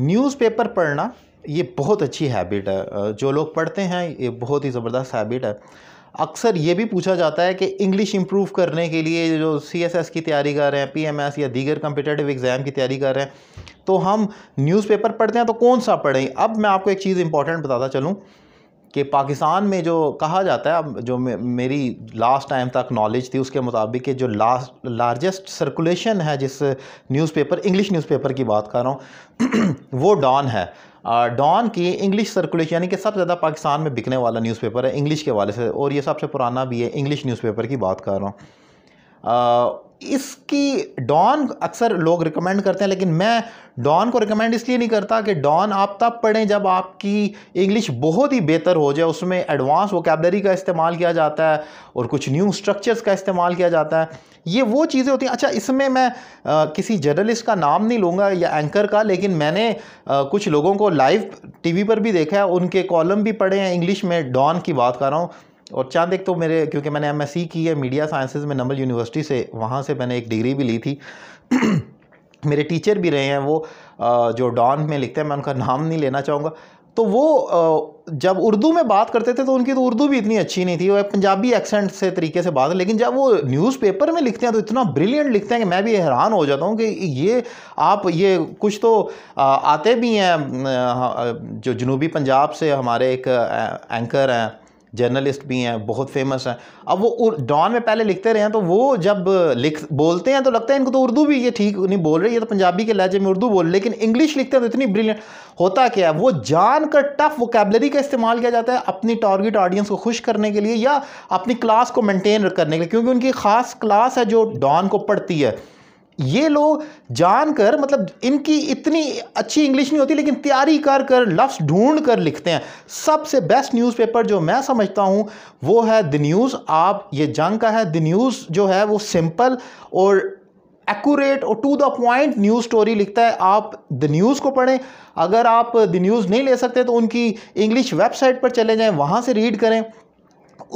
newspaper पढ़ना ये बहुत अच्छी हैबिट है जो लोग पढ़ते हैं ये बहुत ही ज़बरदस्त हैबिट है अक्सर ये भी पूछा जाता है कि इंग्लिश इम्प्रूव करने के लिए जो सी एस एस की तैयारी कर रहे हैं पी एम एस या दीगर कम्पिटेटिव एग्ज़ाम की तैयारी कर रहे हैं तो हम न्यूज़पेपर पढ़ते हैं तो कौन सा पढ़ें अब मैं आपको एक चीज़ इंपॉर्टेंट बताता चलूँ कि पाकिस्तान में जो कहा जाता है अब जो मेरी लास्ट टाइम तक नॉलेज थी उसके मुताबिक कि जो लास्ट लार्जेस्ट सर्कुलेशन है जिस न्यूज़पेपर इंग्लिश न्यूज़पेपर की बात कर रहा हूँ वो डॉन है डॉन की इंग्लिश सर्कुलेशन यानी कि सबसे ज़्यादा पाकिस्तान में बिकने वाला न्यूज़पेपर है इंग्लिश के वाले से और ये सबसे पुराना भी है इंग्लिश न्यूज़पेपर की बात कर रहा हूँ इसकी डॉन अक्सर लोग रिकमेंड करते हैं लेकिन मैं डॉन को रिकमेंड इसलिए नहीं करता कि डॉन आप तब पढ़ें जब आपकी इंग्लिश बहुत ही बेहतर हो जाए उसमें एडवांस वोकेबलरी का इस्तेमाल किया जाता है और कुछ न्यू स्ट्रक्चर्स का इस्तेमाल किया जाता है ये वो चीज़ें होती हैं अच्छा इसमें मैं आ, किसी जर्नलिस्ट का नाम नहीं लूँगा या एंकर का लेकिन मैंने आ, कुछ लोगों को लाइव टी पर भी देखा है उनके कॉलम भी पढ़े हैं इंग्लिश में डॉन की बात कर रहा हूँ और चांद एक तो मेरे क्योंकि मैंने एम की है मीडिया साइंसेज में नंबल यूनिवर्सिटी से वहाँ से मैंने एक डिग्री भी ली थी मेरे टीचर भी रहे हैं वो जो डॉन में लिखते हैं मैं उनका नाम नहीं लेना चाहूँगा तो वो जब उर्दू में बात करते थे तो उनकी तो उर्दू भी इतनी अच्छी नहीं थी वह पंजाबी एक्सेंट से तरीके से बात लेकिन जब वो न्यूज़पेपर में लिखते हैं तो इतना ब्रिलियंट लिखते हैं कि मैं भी हैरान हो जाता हूँ कि ये आप ये कुछ तो आते भी हैं जो जनूबी पंजाब से हमारे एक एंकर हैं जर्नलिस्ट भी हैं बहुत फेमस हैं अब वो डॉन में पहले लिखते रहे हैं तो वो जब लिख बोलते हैं तो लगता है इनको तो उर्दू भी ये ठीक नहीं बोल रही ये तो पंजाबी के लहजे में उर्दू बोल लेकिन इंग्लिश लिखते हैं तो इतनी ब्रिलियंट होता क्या है वो जान कर टफ वोकेबलरी का इस्तेमाल किया जाता है अपनी टारगेट ऑडियंस को खुश करने के लिए या अपनी क्लास को मेनटेन करने के लिए क्योंकि उनकी ख़ास क्लास है जो डॉन को पढ़ती है ये लोग जानकर मतलब इनकी इतनी अच्छी इंग्लिश नहीं होती लेकिन तैयारी कर कर लफ्स ढूंढ कर लिखते हैं सबसे बेस्ट न्यूज़पेपर जो मैं समझता हूँ वो है द न्यूज़ आप ये जंग का है द न्यूज़ जो है वो सिंपल और एक्यूरेट और to the point news story लिखता है आप द न्यूज़ को पढ़ें अगर आप द न्यूज़ नहीं ले सकते तो उनकी इंग्लिश वेबसाइट पर चले जाएँ वहाँ से रीड करें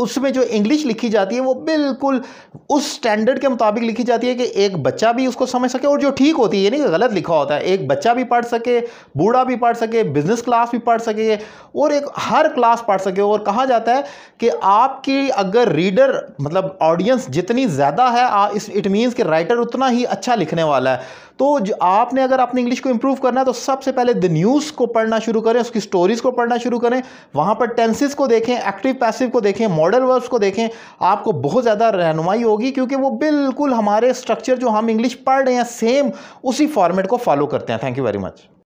उसमें जो इंग्लिश लिखी जाती है वो बिल्कुल उस स्टैंडर्ड के मुताबिक लिखी जाती है कि एक बच्चा भी उसको समझ सके और जो ठीक होती है ये नहीं गलत लिखा होता है एक बच्चा भी पढ़ सके बूढ़ा भी पढ़ सके बिजनेस क्लास भी पढ़ सके और एक हर क्लास पढ़ सके और कहा जाता है कि आपकी अगर रीडर मतलब ऑडियंस जितनी ज़्यादा है इट मीन्स कि राइटर उतना ही अच्छा लिखने वाला है तो आपने अगर अपने इंग्लिश को इंप्रूव करना है तो सबसे पहले द न्यूज़ को पढ़ना शुरू करें उसकी स्टोरीज़ को पढ़ना शुरू करें वहाँ पर टेंसेस को देखें एक्टिव पैसिव को देखें मॉडल वर्ब्स को देखें आपको बहुत ज़्यादा रहनुमाई होगी क्योंकि वो बिल्कुल हमारे स्ट्रक्चर जो हम इंग्लिश पढ़ रहे हैं सेम उसी फॉर्मेट को फॉलो करते हैं थैंक यू वेरी मच